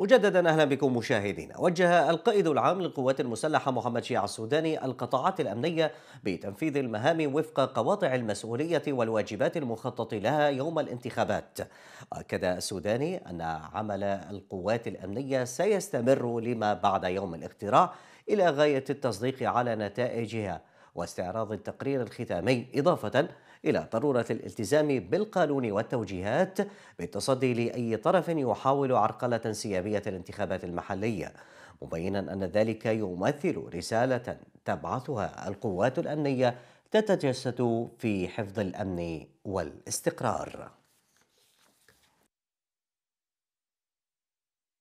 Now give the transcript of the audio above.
مجددا اهلا بكم مشاهدينا وجه القائد العام للقوات المسلحه محمد شيع السوداني القطاعات الامنيه بتنفيذ المهام وفق قواطع المسؤوليه والواجبات المخطط لها يوم الانتخابات اكد السوداني ان عمل القوات الامنيه سيستمر لما بعد يوم الاقتراع الى غايه التصديق على نتائجها واستعراض التقرير الختامي إضافة إلى ضرورة الالتزام بالقانون والتوجيهات بالتصدي لأي طرف يحاول عرقلة سيابية الانتخابات المحلية مبينا أن ذلك يمثل رسالة تبعثها القوات الأمنية تتجسد في حفظ الأمن والاستقرار